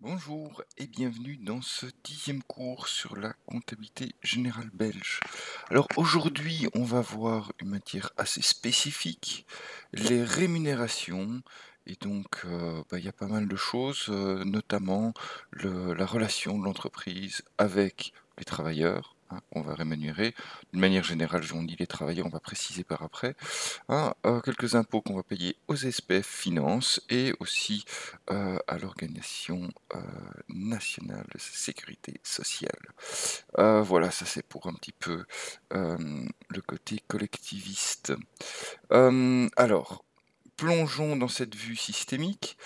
Bonjour et bienvenue dans ce dixième cours sur la comptabilité générale belge. Alors aujourd'hui on va voir une matière assez spécifique, les rémunérations. Et donc euh, bah, il y a pas mal de choses, euh, notamment la relation de l'entreprise avec les travailleurs, Hein, on va rémunérer. De manière générale, j'en dit les travailleurs, on va préciser par après. Hein, euh, quelques impôts qu'on va payer aux SPF Finances et aussi euh, à l'Organisation euh, nationale de sécurité sociale. voilà, ça c'est pour un petit peu le côté collectiviste. alors, plongeons dans cette vue systémique.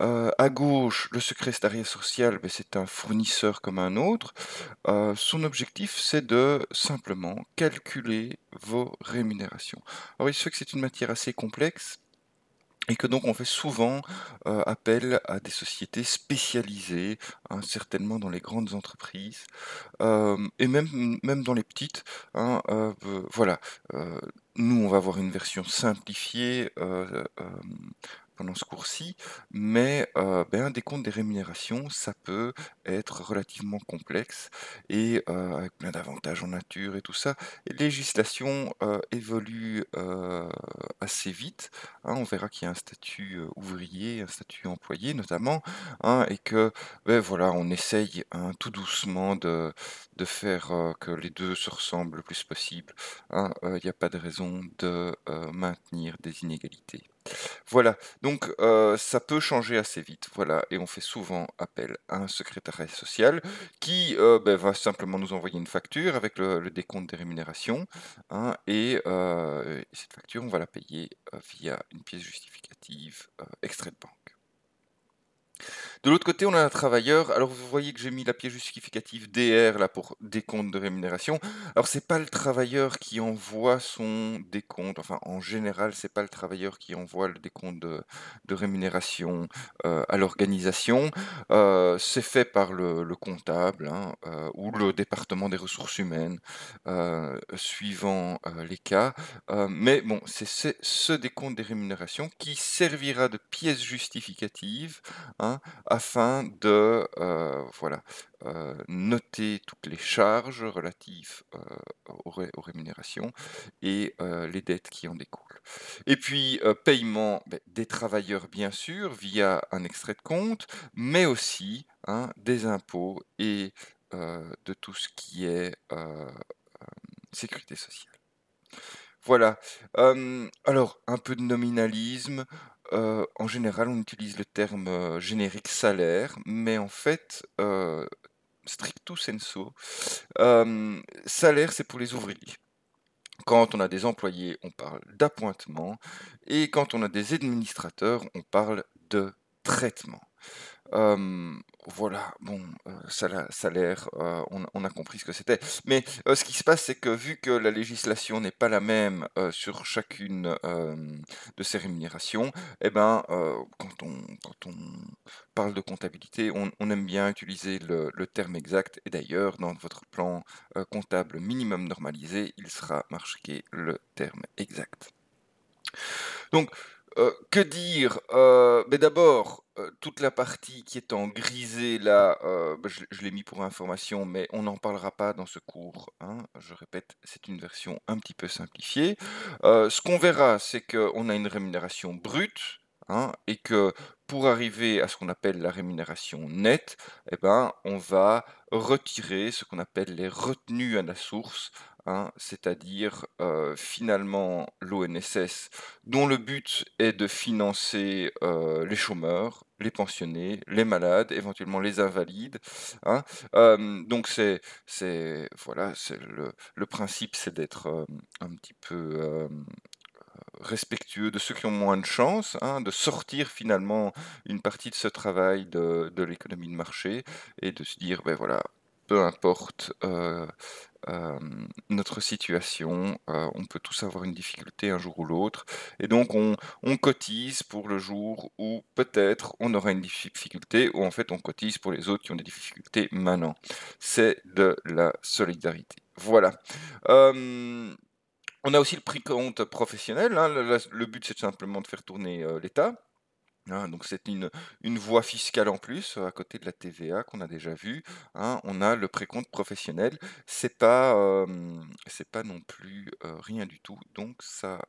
Euh, à gauche, le secrétariat social, c'est un fournisseur comme un autre. Euh, son objectif, c'est de simplement calculer vos rémunérations. Alors, il se fait que c'est une matière assez complexe et que donc on fait souvent euh, appel à des sociétés spécialisées, hein, certainement dans les grandes entreprises, et même, même dans les petites. Hein, voilà, nous, on va avoir une version simplifiée euh, euh, pendant ce cours-ci, mais euh, ben, un des rémunérations, ça peut être relativement complexe et euh, avec plein d'avantages en nature et tout ça. La législation euh, évolue euh, assez vite. Hein. on verra qu'il y a un statut ouvrier, un statut employé notamment, hein, et que ben, voilà, on essaye hein, tout doucement de, de faire que les deux se ressemblent le plus possible. Il n'y a pas de raison de maintenir des inégalités. Voilà, donc euh, ça peut changer assez vite, voilà, et on fait souvent appel à un secrétariat social qui euh, ben, va simplement nous envoyer une facture avec le, décompte des rémunérations, hein, euh, et, cette facture, on va la payer via une pièce justificative extrait de banque. De l'autre côté, on a un travailleur. Alors, vous voyez que j'ai mis la pièce justificative DR là pour décompte de rémunération. Alors, c'est pas le travailleur qui envoie son décompte. Enfin, en général, c'est pas le travailleur qui envoie le décompte de, rémunération euh, à l'organisation. Euh, c'est fait par le, comptable hein, euh, ou le département des ressources humaines, suivant les cas. mais bon, c'est ce décompte des rémunérations qui servira de pièce justificative. Hein, afin de euh, voilà, euh, noter toutes les charges relatives euh, aux, rémunérations et les dettes qui en découlent. Et puis paiement ben, des travailleurs bien sûr via un extrait de compte, mais aussi hein, des impôts et de tout ce qui est sécurité sociale. Voilà. alors, un peu de nominalisme, euh, en général, on utilise le terme euh, générique salaire, mais en fait, euh, stricto sensu, salaire, c'est pour les ouvriers. Quand on a des employés, on parle d'appointement, et quand on a des administrateurs, on parle de traitement voilà, bon, ça, a l'air, on, a compris ce que c'était. Mais ce qui se passe, c'est que vu que la législation n'est pas la même sur chacune de ces rémunérations, eh ben, quand on, parle de comptabilité, on, aime bien utiliser le, le terme exact. Et d'ailleurs, dans votre plan comptable minimum normalisé, il sera marqué le terme exact. Donc, euh, que dire euh, Mais d'abord, euh, toute la partie qui est en grisé, là, bah, je, l'ai mis pour information, mais on n'en parlera pas dans ce cours. Hein. Je répète, c'est une version un petit peu simplifiée. ce qu'on verra, c'est qu'on a une rémunération brute, hein, et que pour arriver à ce qu'on appelle la rémunération nette, eh ben, on va retirer ce qu'on appelle les retenues à la source, Hein, c'est-à-dire euh, finalement l'ONSS, dont le but est de financer euh, les chômeurs, les pensionnés, les malades, éventuellement les invalides. Hein. Euh, donc c'est, c'est voilà, c'est le, principe, c'est d'être un petit peu respectueux de ceux qui ont moins de chance, hein, de sortir finalement une partie de ce travail de, l'économie de marché et de se dire, ben voilà, peu importe notre situation, on peut tous avoir une difficulté un jour ou l'autre, et donc on, cotise pour le jour où peut-être on aura une difficulté, ou en fait on cotise pour les autres qui ont des difficultés maintenant. C'est de la solidarité. Voilà. on a aussi le prix compte professionnel. Hein. le, le, but, c'est simplement de faire tourner l'État. Hein, donc c'est une, une voie fiscale en plus euh, à côté de la TVA qu'on a déjà vue. Hein, on a le précompte professionnel. C'est pas euh, c'est pas non plus euh, rien du tout. Donc ça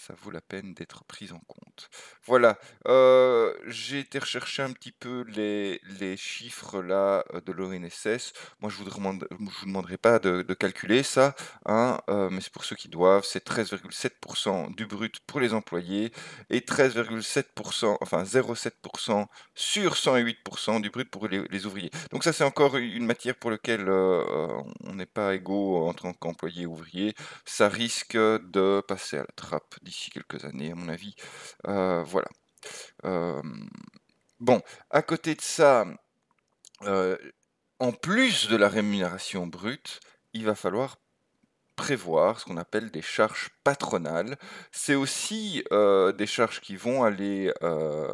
ça vaut la peine d'être pris en compte. Voilà, euh, j'ai été rechercher un petit peu les, les chiffres là euh, de l'ONSS. Moi, je ne vous demanderai pas de, de calculer ça, hein, euh, mais c'est pour ceux qui doivent. C'est 13,7% du brut pour les employés et 13,7%, enfin 0,7% sur 108% du brut pour les, ouvriers. Donc ça, c'est encore une matière pour laquelle on n'est pas égaux en tant qu'employé ouvrier. Ça risque de passer à la trappe quelques années, à mon avis. Euh, voilà. bon, à côté de ça, euh, en plus de la rémunération brute, il va falloir prévoir ce qu'on appelle des charges patronales. C'est aussi euh, des charges qui vont aller euh,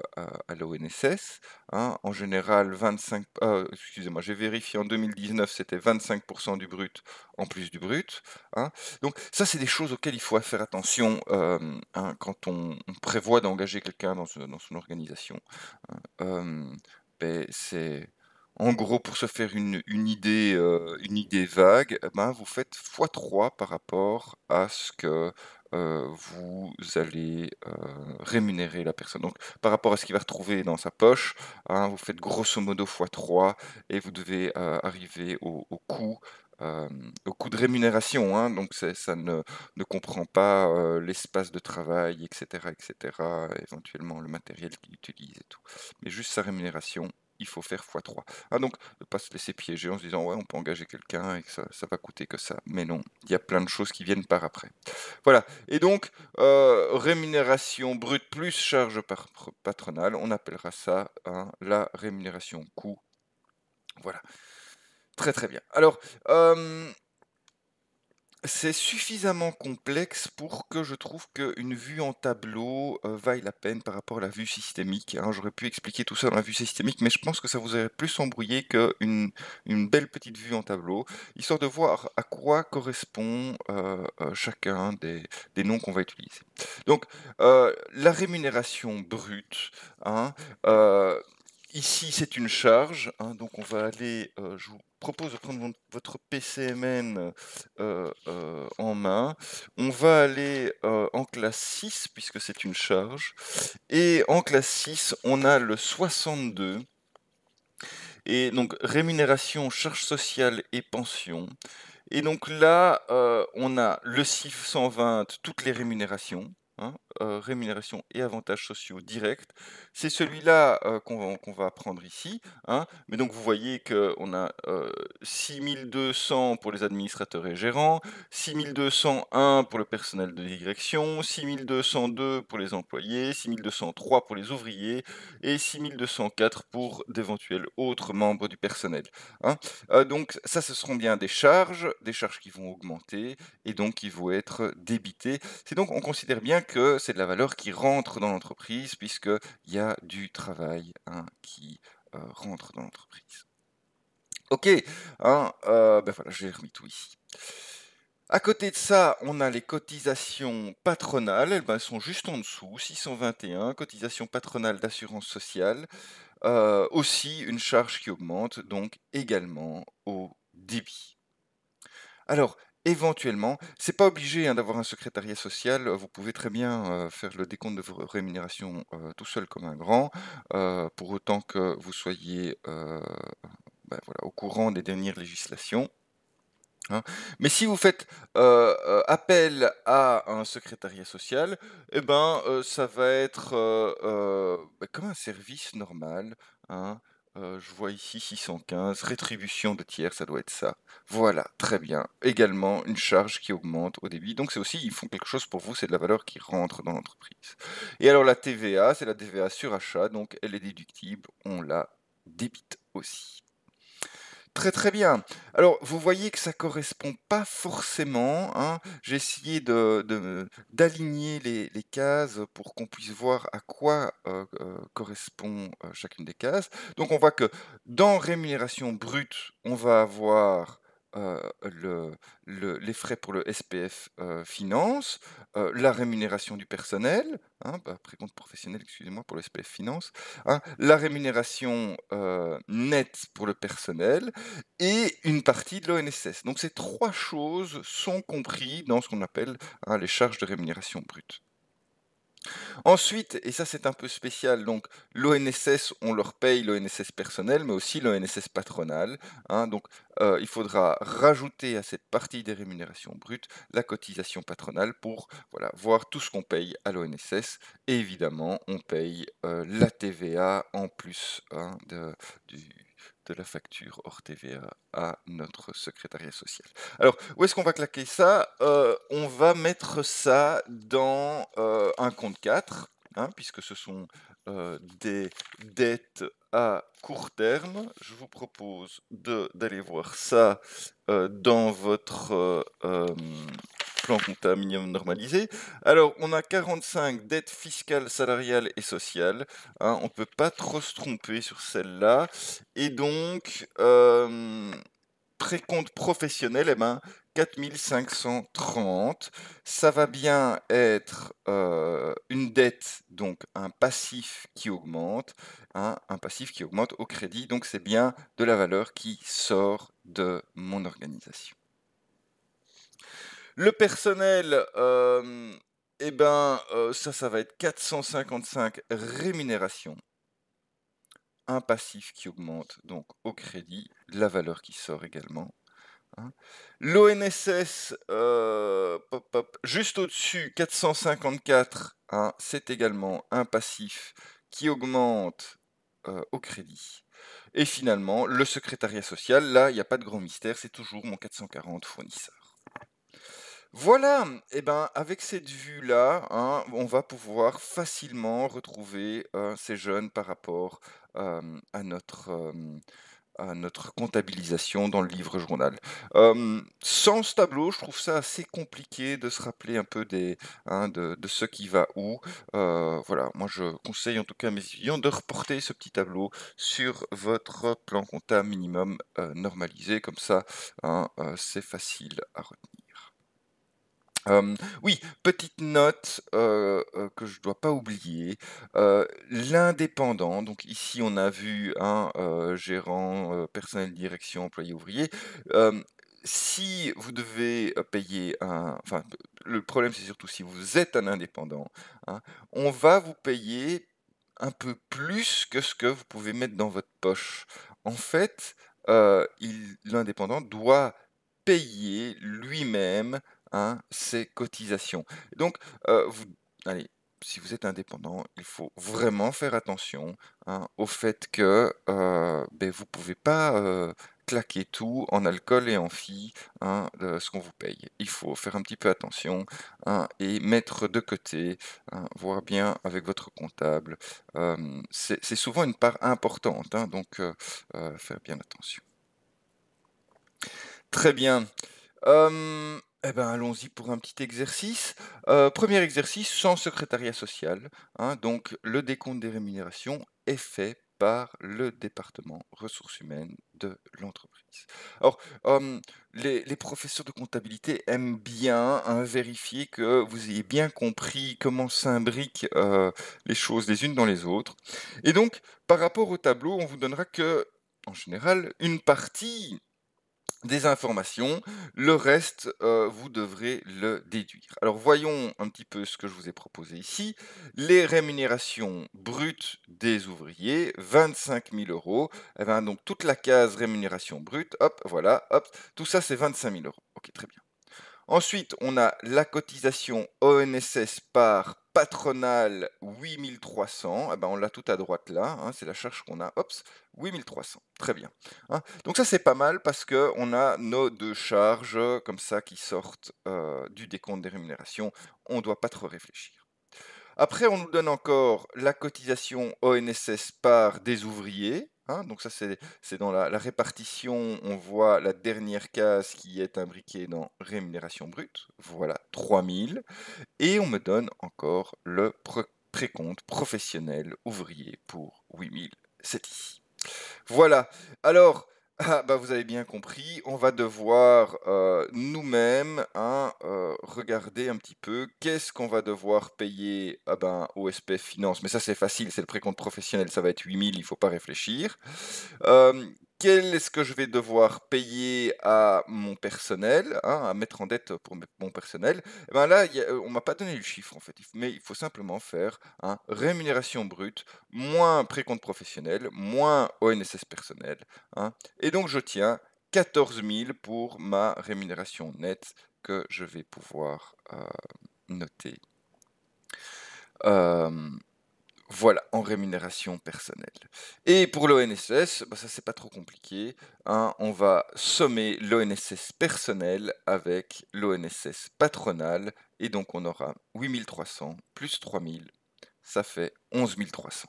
à, l'ONSS. Hein. En général, 25... Euh, excusez-moi, j'ai vérifié en 2019, c'était 25% du brut en plus du brut. Hein. Donc ça, c'est des choses auxquelles il faut faire attention hein, quand on, prévoit d'engager quelqu'un dans, son organisation. Ben, c'est en gros, pour se faire une, euh, idée, vague, eh ben, vous faites x3 par rapport à ce que euh, vous allez euh, rémunérer la personne. Donc par rapport à ce qu'il va retrouver dans sa poche, hein, vous faites grosso modo x3 et vous devez arriver au, coût de rémunération, hein. donc ça ne, comprend pas l'espace de travail, etc., etc., éventuellement le matériel qu'il utilise et tout, mais juste sa rémunération il faut faire x3. Ah donc, ne pas se laisser piéger en se disant ouais on peut engager quelqu'un et que ça, ça va coûter que ça. Mais non, il y a plein de choses qui viennent par après. Voilà, et donc euh, rémunération brute plus charge par patronale, on appellera ça hein, la rémunération coût. Voilà. Très très bien. Alors, euh, c'est suffisamment complexe pour que je trouve qu'une vue en tableau euh, vaille la peine par rapport à la vue systémique. Hein. J'aurais pu expliquer tout ça dans la vue systémique, mais je pense que ça vous aurait plus embrouillé qu'une une belle petite vue en tableau, histoire de voir à quoi correspond euh, euh, chacun des, noms qu'on va utiliser. Donc, la rémunération brute, hein, Ici, c'est une charge, hein, donc on va aller, euh, je vous propose de prendre votre PCMN euh, euh, en main. On va aller en classe 6, puisque c'est une charge, et en classe 6, on a le 62, et donc rémunération, charge sociale et pension. Et donc là, on a le 120, « toutes les rémunérations, hein. Euh, rémunération et avantages sociaux directs. C'est ah. celui-là euh, qu'on va, apprendre prendre ici. Hein. Mais donc vous voyez qu'on a 6200 euh, pour les administrateurs et gérants, 6201 pour le personnel de direction, 6202 pour les employés, 6203 pour les ouvriers et 6204 pour d'éventuels autres membres du personnel. Hein. donc ça, ce seront bien des charges, des charges qui vont augmenter et donc qui vont être débitées. C'est donc on considère bien que c'est de la valeur qui rentre dans l'entreprise, puisqu'il y a du travail hein, qui euh, rentre dans l'entreprise. Ok, hein, euh, ben voilà, j'ai remis tout ici. À côté de ça, on a les cotisations patronales, elles, ben, sont juste en dessous, 621, cotisations patronales d'assurance sociale, euh, aussi une charge qui augmente, donc également au débit. Alors, éventuellement, c'est pas obligé hein, d'avoir un secrétariat social, euh, vous pouvez très bien euh, faire le décompte de vos rémunérations euh, tout seul comme un grand, pour autant que vous soyez ben au courant des dernières législations. Hein. Mais si vous faites appel à un secrétariat social, eh ben, ça va être ben comme un service normal. Hein. Euh, je vois ici 615, rétribution de tiers, ça doit être ça. Voilà, très bien. Également, une charge qui augmente au débit. Donc c'est aussi, ils font quelque chose pour vous, c'est de la valeur qui rentre dans l'entreprise. Et alors la TVA, c'est la TVA sur achat, donc elle est déductible, on la débite aussi. Très très bien. Alors vous voyez que ça correspond pas forcément. Hein. J'ai essayé d'aligner de, les, cases pour qu'on puisse voir à quoi euh, euh, correspond euh, chacune des cases. Donc on voit que dans rémunération brute, on va avoir euh, les frais pour le SPF euh, Finance, euh, la rémunération du personnel, hein, bah, professionnel, excusez-moi, pour le SPF Finance, hein, la rémunération nette pour le personnel et une partie de l'ONSS. Donc ces trois choses sont comprises dans ce qu'on appelle hein, les charges de rémunération brute. Ensuite, et ça c'est un peu spécial, donc l'ONSS, on leur paye l'ONSS personnel, mais aussi l'ONSS patronal. Hein. donc euh, il faudra rajouter à cette partie des rémunérations brutes la cotisation patronale pour voilà, voir tout ce qu'on paye à l'ONSS. Et évidemment, on paye euh, la TVA en plus hein, de, du, de la facture hors TVA à notre secrétariat social. Alors, où est-ce qu'on va claquer ça euh, On va mettre ça dans euh, un compte 4, hein, puisque ce sont euh, des dettes à court terme. Je vous propose d'aller voir ça dans votre plan comptable minimum normalisé. Alors, on a 45 dettes fiscales, salariales et sociales. Hein, on ne peut pas trop se tromper sur celle-là. Et donc, euh, précompte professionnel, eh ben, 4530. Ça va bien être euh, une dette, donc un passif qui augmente, hein, un passif qui augmente au crédit. Donc c'est bien de la valeur qui sort de mon organisation. Le personnel, euh, eh ben, euh, ça, ça va être 455 rémunérations. Un passif qui augmente donc au crédit, la valeur qui sort également. Hein. L'ONSS, euh, juste au-dessus, 454, hein, c'est également un passif qui augmente au crédit. Et finalement, le secrétariat social, là, il n'y a pas de grand mystère, c'est toujours mon 440 fournisseur. Voilà, et eh ben avec cette vue-là, hein, on va pouvoir facilement retrouver euh, ces jeunes par rapport euh, à notre euh, à notre comptabilisation dans le livre journal. sans ce tableau, je trouve ça assez compliqué de se rappeler un peu des, hein, de, ce qui va où. voilà, moi je conseille en tout cas à mes étudiants de reporter ce petit tableau sur votre plan comptable minimum normalisé, comme ça hein, c'est facile à retenir oui, petite note que je ne dois pas oublier. L'indépendant, donc ici on a vu un gérant personnel direction employé ouvrier. si vous devez payer un... Enfin, le problème c'est surtout si vous êtes un indépendant, hein, on va vous payer un peu plus que ce que vous pouvez mettre dans votre poche. En fait, l'indépendant doit payer lui-même Hein, c'est ses cotisations. Donc, euh, allez, si vous êtes indépendant, il faut vraiment faire attention hein, au fait que euh, ben, vous ne pouvez pas euh, claquer tout en alcool et en filles, hein, de ce qu'on vous paye. Il faut faire un petit peu attention et mettre de côté, voir bien avec votre comptable. C'est souvent une part importante, donc faire bien attention. Très bien. Hum, eh ben, allons-y pour un petit exercice. Euh, premier exercice sans secrétariat social. Hein, donc, le décompte des rémunérations est fait par le département ressources humaines de l'entreprise. Alors, hum, les, professeurs de comptabilité aiment bien hein, vérifier que vous ayez bien compris comment s'imbriquent euh, les choses les unes dans les autres. Et donc, par rapport au tableau, on vous donnera que, en général, une partie des informations. Le reste, vous devrez le déduire. Alors voyons un petit peu ce que je vous ai proposé ici. Les rémunérations brutes des ouvriers, 25 000 euros. Eh bien, donc toute la case rémunération brute, hop, voilà, hop, tout ça c'est 25 000 euros. Ok, très bien. Ensuite, on a la cotisation ONSS par patronale 8300. Ah ben, on l'a tout à droite là, hein, c'est la charge qu'on a. 8300, très bien. Hein. Donc ça c'est pas mal parce qu'on a nos deux charges euh, comme ça qui sortent euh, du décompte des rémunérations. On ne doit pas trop réfléchir. Après, on nous donne encore la cotisation ONSS par des ouvriers. Hein, donc ça, c'est dans la, la, répartition. On voit la dernière case qui est imbriquée dans rémunération brute. Voilà, 3000. Et on me donne encore le précompte professionnel ouvrier pour 8000. C'est ici. Voilà. Alors, ah, bah vous avez bien compris, on va devoir euh, nous-mêmes hein, euh, regarder un petit peu qu'est-ce qu'on va devoir payer ah ben, au SPF Finance. Mais ça c'est facile, c'est le précompte professionnel, ça va être 8000, il ne faut pas réfléchir. Euh, quel est-ce que je vais devoir payer à mon personnel, hein, à mettre en dette pour mon personnel eh ben Là, euh, on ne m'a pas donné le chiffre en fait, mais il faut simplement faire rémunération brute, moins précompte professionnel, moins ONSS personnel. Hein. et donc je tiens 14 000 pour ma rémunération nette que je vais pouvoir euh, noter. Voilà, en rémunération personnelle. Et pour l'ONSS, bah, ça c'est pas trop compliqué. Hein. on va sommer l'ONSS personnel avec l'ONSS patronal. Et donc on aura 8300 plus 3000. Ça fait 11300.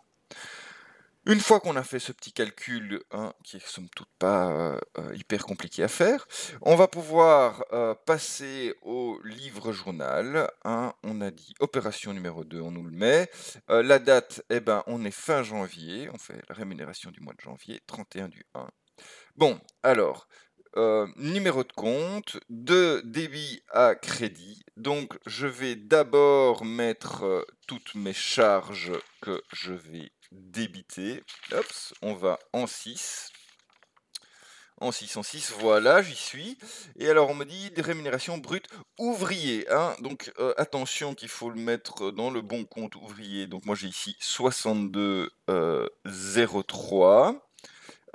Une fois qu'on a fait ce petit calcul, qui est somme toute pas euh, euh, hyper compliqué à faire, on va pouvoir euh, passer au livre journal. on a dit opération numéro 2, on nous le met. la date, eh ben, on est fin janvier, on fait la rémunération du mois de janvier, 31 du 1. Bon, alors, numéro de compte, de débit à crédit. Donc, je vais d'abord mettre toutes mes charges que je vais débité, on va en 6. En 6, en 6, voilà, j'y suis. Et alors, on me dit des rémunérations brutes ouvriers hein. donc, euh, attention qu'il faut le mettre dans le bon compte ouvrier. Donc, moi, j'ai ici 62,03. 03 euh,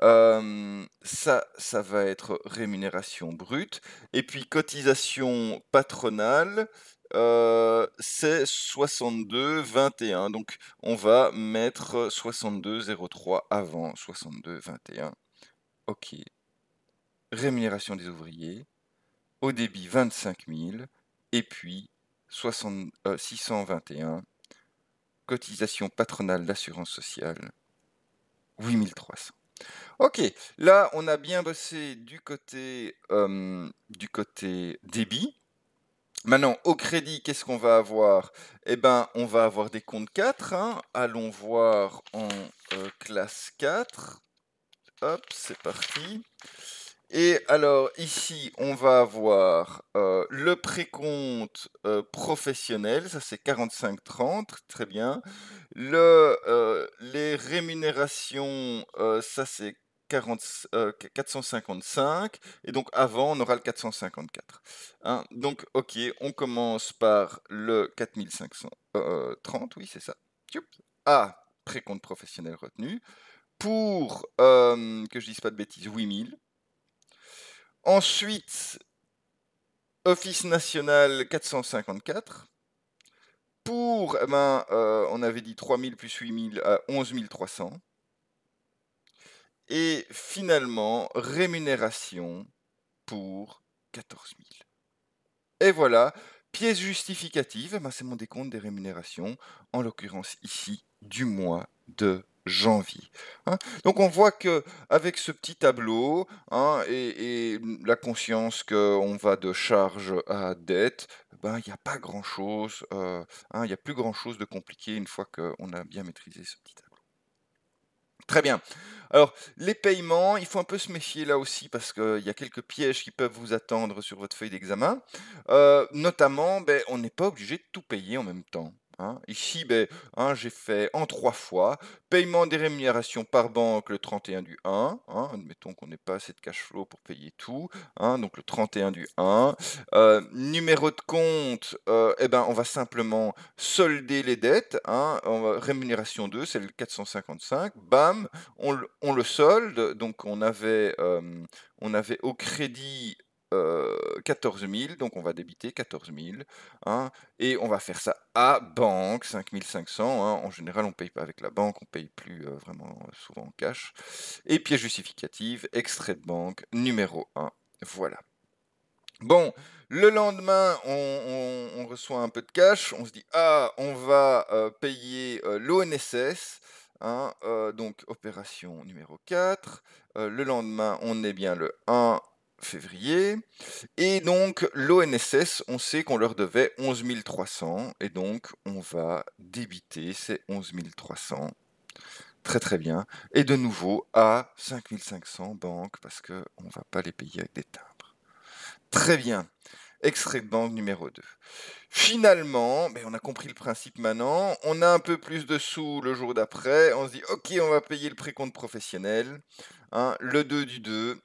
euh, ça, ça va être rémunération brute. Et puis, cotisation patronale, euh, c'est 62 21. Donc on va mettre 62 03 avant 62 21. Ok. Rémunération des ouvriers. Au débit 25 000. Et puis 621. Euh, Cotisation patronale d'assurance sociale. 8300. Ok, là on a bien bossé du côté, euh, du côté débit. Maintenant, au crédit, qu'est-ce qu'on va avoir Eh bien, on va avoir des comptes 4. Hein. Allons voir en euh, classe 4. Hop, c'est parti. Et alors, ici, on va avoir euh, le précompte euh, professionnel, ça c'est 45-30, très bien. Le, les rémunérations, ça c'est 455, euh, et donc avant, on aura le 454. Hein. donc, ok, on commence par le 4530, euh, euh, oui, c'est ça. Ah, précompte professionnel retenu. Pour, que je dise pas de bêtises, 8000. Ensuite, Office national 454. Pour, eh ben, on avait dit 3000 plus 8000 à 11300. Et finalement, rémunération pour 14 000. Et voilà, pièce justificative, ben, c'est mon décompte des rémunérations, en l'occurrence ici, du mois de janvier. Hein. Donc on voit qu'avec ce petit tableau hein, et, la conscience qu'on va de charge à dette, ben, il n'y a pas grand chose, euh, hein, il n'y a plus grand chose de compliqué une fois qu'on a bien maîtrisé ce petit tableau. Très bien. Alors, les paiements, il faut un peu se méfier là aussi parce qu'il y a quelques pièges qui peuvent vous attendre sur votre feuille d'examen. Euh, notamment, ben, on n'est pas obligé de tout payer en même temps. Hein. ici, ben, hein, j'ai fait en trois fois paiement des rémunérations par banque le 31 du 1. Hein. admettons qu'on n'ait pas assez de cash flow pour payer tout. donc le 31 du 1. Euh, numéro de compte, euh, eh ben, on va simplement solder les dettes. rémunération 2, c'est le 455. Bam, on, le solde. Donc on avait, euh, on avait au crédit 14 euh, 000, donc on va débiter 14 000, hein, et on va faire ça à banque, 5500, 500, hein. en général on ne paye pas avec la banque, on ne paye plus euh, vraiment euh, souvent en cash, et pièce justificative, extrait de banque, numéro 1, voilà. Bon, le lendemain, on, reçoit un peu de cash, on se dit, ah, on va payer l'ONSS, hein, donc opération numéro 4. le lendemain, on est bien le 1 février. Et donc, l'ONSS, on sait qu'on leur devait 11 300. Et donc, on va débiter ces 11 300. Très très bien. Et de nouveau à 5 500 banques parce qu'on ne va pas les payer avec des timbres. Très bien. Extrait de banque numéro 2. Finalement, mais ben, on a compris le principe maintenant, on a un peu plus de sous le jour d'après, on se dit ok on va payer le précompte professionnel, hein, le 2 du 2,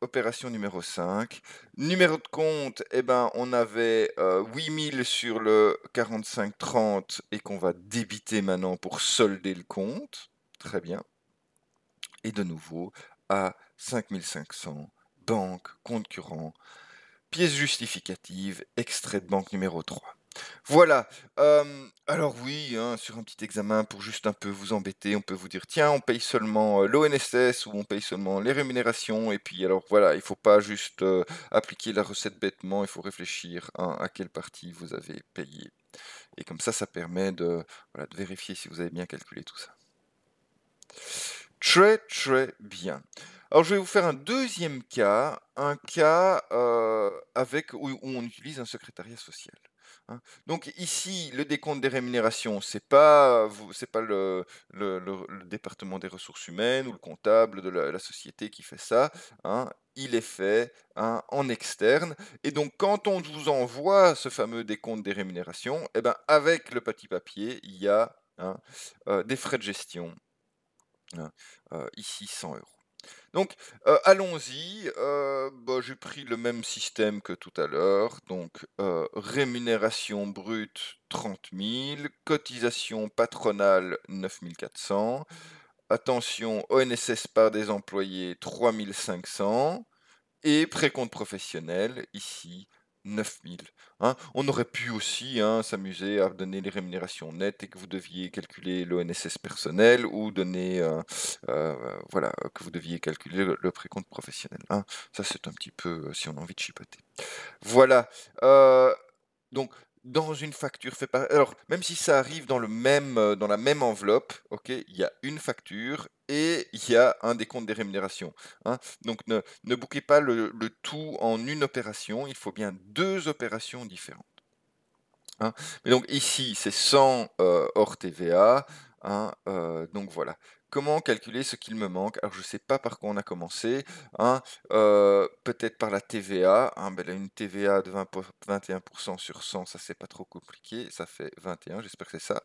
opération numéro 5. Numéro de compte, eh ben, on avait 8000 euh, sur le 4530 et qu'on va débiter maintenant pour solder le compte. Très bien. Et de nouveau, à 5500, banque, compte courant, pièce justificative, extrait de banque numéro 3. Voilà. alors oui, hein, sur un petit examen pour juste un peu vous embêter, on peut vous dire tiens, on paye seulement l'ONSS ou on paye seulement les rémunérations. Et puis alors voilà, il ne faut pas juste appliquer la recette bêtement, il faut réfléchir à quelle partie vous avez payé. Et comme ça, ça permet de, vérifier si vous avez bien calculé tout ça. Très très bien. Alors je vais vous faire un deuxième cas, un cas avec, où, on utilise un secrétariat social. Hein. Donc ici, le décompte des rémunérations, ce n'est pas, c'est pas le, département des ressources humaines ou le comptable de la, société qui fait ça. Hein. il est fait hein, en externe. Et donc, quand on vous envoie ce fameux décompte des rémunérations, eh ben, avec le petit papier, il y a euh, des frais de gestion. Euh, ici, 100 euros. Donc, euh, allons-y. Euh, bah, j'ai pris le même système que tout à l'heure. Donc, euh, rémunération brute 30 000, cotisation patronale 9 400, attention ONSS par des employés 3 500 et précompte professionnel ici 9000. Hein. On aurait pu aussi hein, s'amuser à donner les rémunérations nettes et que vous deviez calculer l'ONSS personnel ou donner, euh, euh, voilà, que vous deviez calculer le, précompte professionnel. Hein. Ça, c'est un petit peu euh, si on a envie de chipoter. Voilà. donc, dans une facture fait par... Alors, même si ça arrive dans, le même, euh, dans la même enveloppe, ok, il y a une facture et il y a un décompte des rémunérations. Hein. Donc, ne, ne bouquez pas le, tout en une opération, il faut bien deux opérations différentes. Hein. Mais donc ici, c'est 100 euh, hors TVA. Hein, euh, donc voilà. Comment calculer ce qu'il me manque Alors, je ne sais pas par quoi on a commencé. Hein, euh, peut-être par la TVA. Hein, ben une TVA de 21% sur 100, ça, c'est pas trop compliqué. Ça fait 21, j'espère que c'est ça.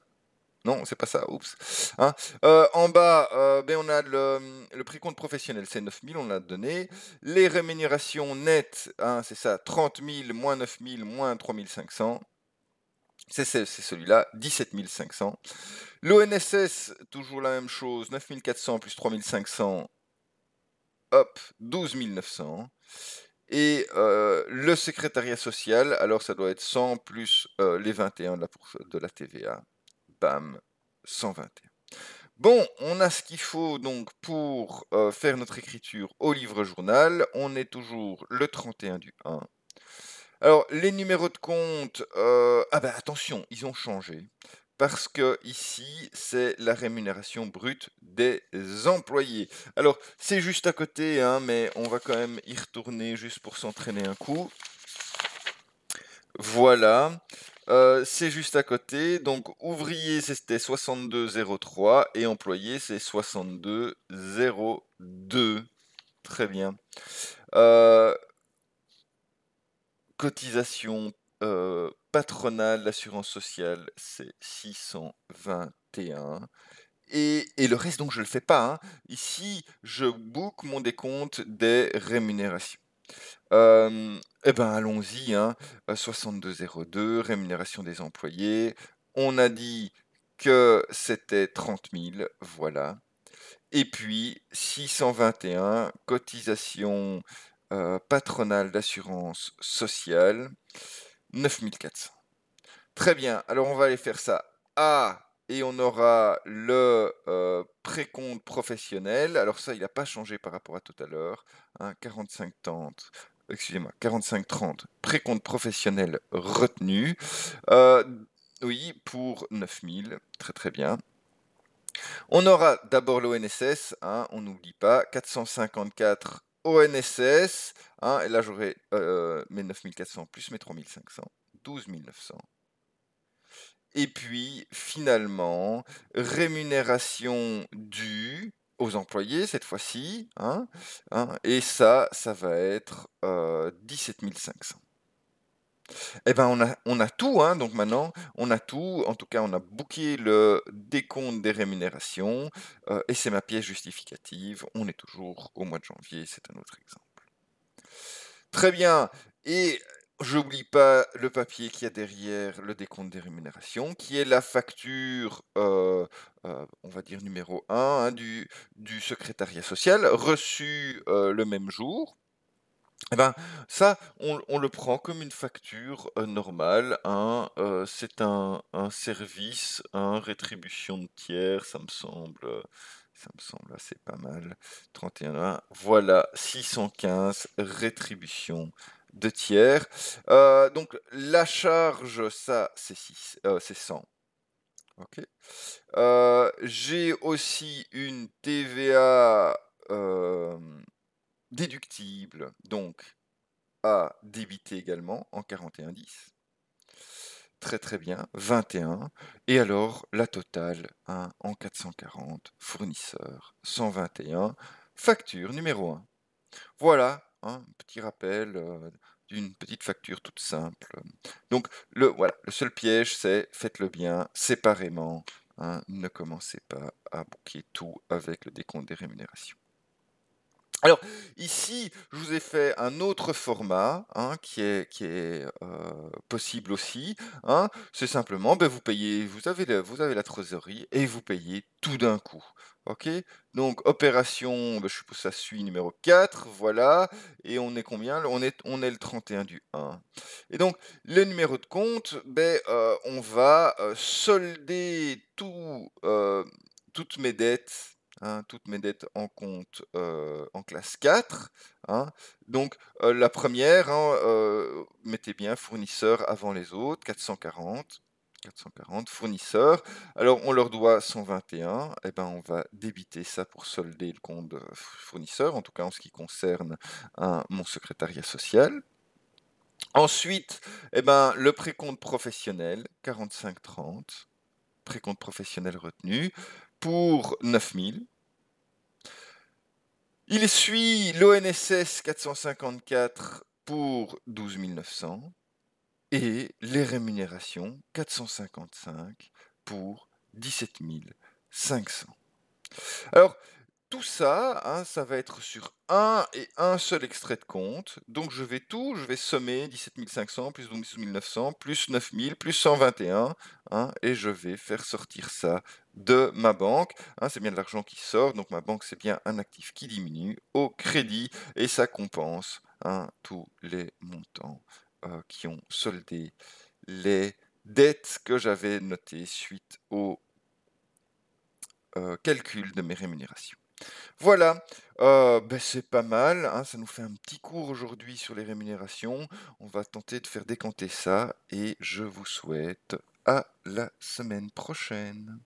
Non, c'est pas ça, oups. Hein, euh, en bas, euh, ben, on a le, prix compte professionnel, c'est 9000, on l'a donné. Les rémunérations nettes, c'est ça, 30 000, moins 9000, moins 3500. C'est celui-là, 17 500. L'ONSS, toujours la même chose, 9400 plus 3500, hop, 12 900. Et euh, le secrétariat social, alors ça doit être 100 plus euh, les 21 de la, de la TVA. Bam, 121. Bon, on a ce qu'il faut donc pour euh, faire notre écriture au livre journal. On est toujours le 31 du 1 alors, les numéros de compte, euh, ah ben attention, ils ont changé. Parce que ici, c'est la rémunération brute des employés. Alors, c'est juste à côté, hein, mais on va quand même y retourner juste pour s'entraîner un coup. Voilà. Euh, c'est juste à côté. Donc ouvrier, c'était 62,03 et employé, c'est 62,02. Très bien. Euh, cotisation euh, patronale d'assurance sociale, c'est 621. Et, le reste, donc, je ne le fais pas. Hein. Ici, je book mon décompte des rémunérations. Euh, eh bien, allons-y. 6202, hein. euh, rémunération des employés. On a dit que c'était 30 000. Voilà. Et puis, 621, cotisation euh, patronal d'assurance sociale, 9400. Très bien, alors on va aller faire ça ah et on aura le euh, précompte professionnel. Alors ça, il n'a pas changé par rapport à tout à l'heure. Hein, 45 Excusez-moi, 45-30, précompte professionnel retenu. Euh, oui, pour 9000, très très bien. On aura d'abord l'ONSS, hein, on n'oublie pas, 454 ONSS, hein, et là j'aurai euh, euh, mes 9400 plus mes 3500, 12900. Et puis finalement, rémunération due aux employés cette fois-ci, hein, hein et ça, ça va être euh, 17 500. Eh ben on a, on a tout, hein, donc maintenant, on a tout. En tout cas, on a bouqué le décompte des rémunérations, euh, et c'est ma pièce justificative. On est toujours au mois de janvier, c'est un autre exemple. Très bien, et j'oublie pas le papier qui y a derrière le décompte des rémunérations, qui est la facture, euh, euh, on va dire numéro 1, hein, du, du secrétariat social, reçue le même jour. Eh ben, ça, on, le prend comme une facture euh, normale. Hein, euh, c'est un, service, un hein, rétribution de tiers, ça me semble, ça me semble assez pas mal. 31. voilà, 615, rétribution de tiers. Euh, donc la charge, ça, c'est 6, 100. Ok. J'ai aussi une TVA déductible donc à débiter également en 41,10. Très très bien, 21. Et alors la totale en 440, fournisseur 121, facture numéro 1. Voilà un petit rappel euh, d'une petite facture toute simple. Donc le, le seul piège c'est faites-le bien séparément. Hein, ne commencez pas à bouquer tout avec le décompte des rémunérations. Alors ici, je vous ai fait un autre format hein, qui est, euh, possible aussi. Hein. C'est simplement, ben, vous payez, vous avez, la, vous avez trésorerie et vous payez tout d'un coup. Ok Donc opération, ben, je suppose ça suit numéro 4, voilà. Et on est combien on est, on est le 31 du 1. Et donc le numéro de compte, ben, euh, on va euh, solder toutes mes dettes Hein, toutes mes dettes en compte euh, en classe 4. Hein. Donc euh, la première, hein, euh, mettez bien fournisseur avant les autres, 440. 440 fournisseurs. Alors on leur doit 121. Eh ben on va débiter ça pour solder le compte fournisseur, en tout cas en ce qui concerne mon secrétariat social. Ensuite, eh ben, le précompte professionnel, 45-30, précompte professionnel retenu pour 9000. Il suit l'ONSS 454 pour 12900 et les rémunérations 455 pour 17500 Alors, tout ça, hein, ça va être sur un et un seul extrait de compte. Donc je vais tout, je vais sommer 500 plus 900 plus 9000 plus 121 hein, et je vais faire sortir ça de ma banque. Hein, c'est bien de l'argent qui sort, donc ma banque c'est bien un actif qui diminue au crédit et ça compense tous les montants euh, qui ont soldé les dettes que j'avais notées suite au euh, calcul de mes rémunérations. Voilà, euh, ben, c'est pas mal, hein, ça nous fait un petit cours aujourd'hui sur les rémunérations. On va tenter de faire décanter ça et je vous souhaite à la semaine prochaine.